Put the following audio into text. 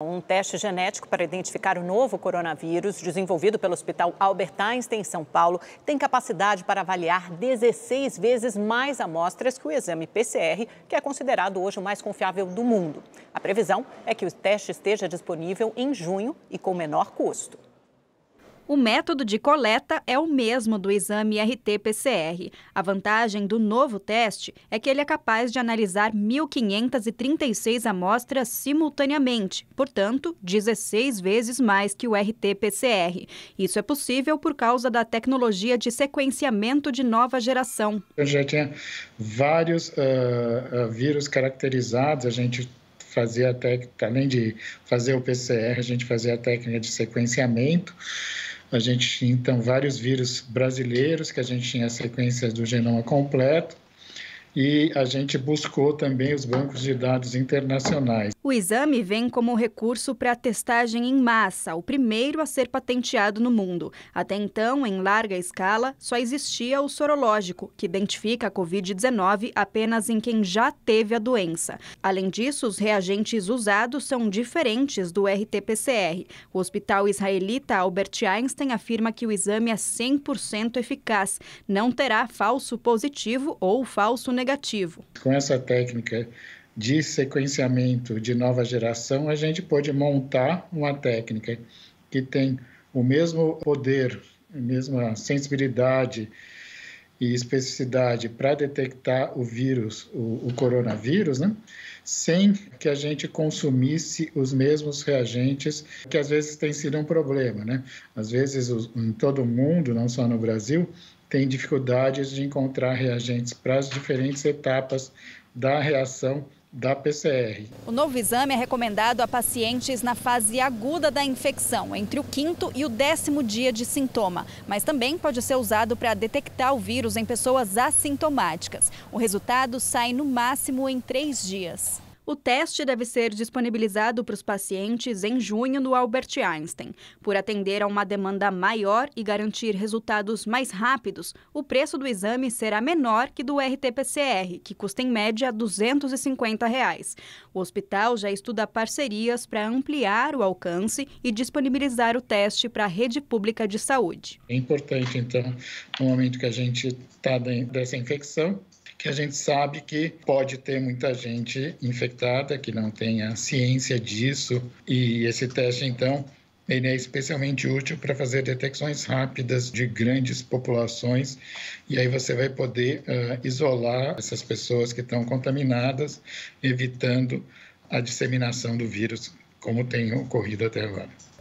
Um teste genético para identificar o novo coronavírus, desenvolvido pelo Hospital Albert Einstein, em São Paulo, tem capacidade para avaliar 16 vezes mais amostras que o exame PCR, que é considerado hoje o mais confiável do mundo. A previsão é que o teste esteja disponível em junho e com menor custo. O método de coleta é o mesmo do exame RT-PCR. A vantagem do novo teste é que ele é capaz de analisar 1.536 amostras simultaneamente, portanto, 16 vezes mais que o RT-PCR. Isso é possível por causa da tecnologia de sequenciamento de nova geração. Eu já tinha vários uh, vírus caracterizados, a gente fazia a técnica, além de fazer o PCR, a gente fazia a técnica de sequenciamento a gente tinha então vários vírus brasileiros que a gente tinha a sequência do genoma completo e a gente buscou também os bancos de dados internacionais. O exame vem como recurso para a testagem em massa, o primeiro a ser patenteado no mundo. Até então, em larga escala, só existia o sorológico, que identifica a Covid-19 apenas em quem já teve a doença. Além disso, os reagentes usados são diferentes do RT-PCR. O hospital israelita Albert Einstein afirma que o exame é 100% eficaz, não terá falso positivo ou falso negativo negativo. Com essa técnica de sequenciamento de nova geração, a gente pode montar uma técnica que tem o mesmo poder, a mesma sensibilidade e especificidade para detectar o vírus, o, o coronavírus, né? sem que a gente consumisse os mesmos reagentes, que às vezes tem sido um problema, né? Às vezes em todo o mundo, não só no Brasil, tem dificuldades de encontrar reagentes para as diferentes etapas da reação da PCR. O novo exame é recomendado a pacientes na fase aguda da infecção, entre o quinto e o décimo dia de sintoma, mas também pode ser usado para detectar o vírus em pessoas assintomáticas. O resultado sai no máximo em três dias. O teste deve ser disponibilizado para os pacientes em junho no Albert Einstein. Por atender a uma demanda maior e garantir resultados mais rápidos, o preço do exame será menor que do RT-PCR, que custa em média R$ 250. Reais. O hospital já estuda parcerias para ampliar o alcance e disponibilizar o teste para a rede pública de saúde. É importante, então, no momento que a gente está dessa infecção, que a gente sabe que pode ter muita gente infectada que não tenha ciência disso e esse teste então ele é especialmente útil para fazer detecções rápidas de grandes populações e aí você vai poder uh, isolar essas pessoas que estão contaminadas, evitando a disseminação do vírus como tem ocorrido até agora.